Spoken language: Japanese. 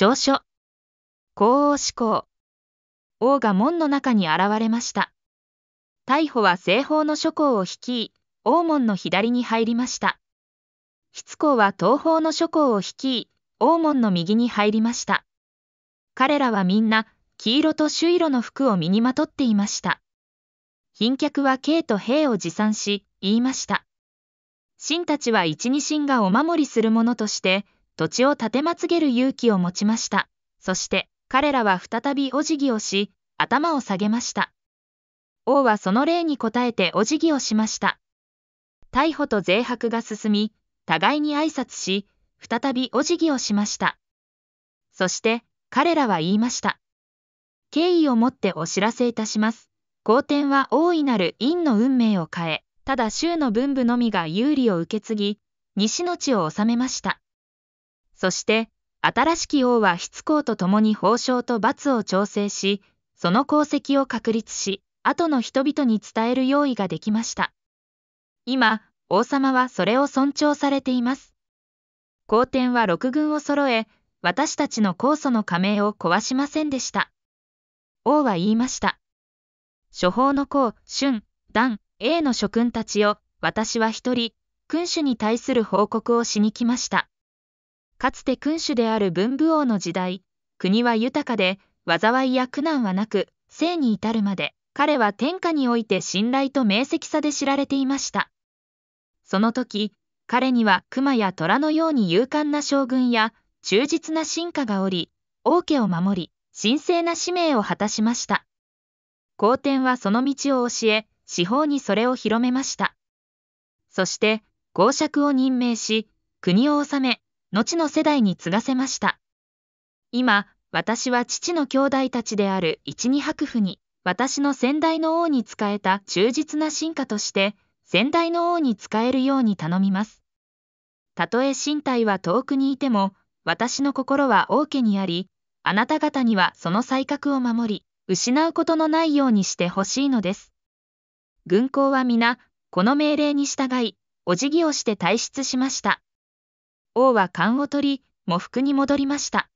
証書。高志向。王が門の中に現れました。逮捕は西方の諸侯を率い、王門の左に入りました。筆公は東方の諸侯を率い、王門の右に入りました。彼らはみんな、黄色と朱色の服を身にまとっていました。賓客は慶と兵を持参し、言いました。神たちは一二神がお守りするものとして、土地を立てまつげる勇気を持ちました。そして彼らは再びお辞儀をし、頭を下げました。王はその例に応えてお辞儀をしました。逮捕と税迫が進み、互いに挨拶し、再びお辞儀をしました。そして彼らは言いました。敬意を持ってお知らせいたします。皇帝は大いなる陰の運命を変え、ただ州の文部のみが有利を受け継ぎ、西の地を治めました。そして、新しき王は筆公と共に褒章と罰を調整し、その功績を確立し、後の人々に伝える用意ができました。今、王様はそれを尊重されています。皇帝は6軍を揃え、私たちの酵素の加盟を壊しませんでした。王は言いました。処方の公、春、段、A の諸君たちを、私は一人、君主に対する報告をしに来ました。かつて君主である文武王の時代、国は豊かで、災いや苦難はなく、生に至るまで、彼は天下において信頼と明晰さで知られていました。その時、彼には熊や虎のように勇敢な将軍や忠実な臣下がおり、王家を守り、神聖な使命を果たしました。皇天はその道を教え、四方にそれを広めました。そして、公爵を任命し、国を治め、後の世代に継がせました。今、私は父の兄弟たちである一二白府に、私の先代の王に仕えた忠実な進化として、先代の王に仕えるように頼みます。たとえ身体は遠くにいても、私の心は王家にあり、あなた方にはその才覚を守り、失うことのないようにしてほしいのです。軍港は皆、この命令に従い、お辞儀をして退出しました。王は勘を取り、喪服に戻りました。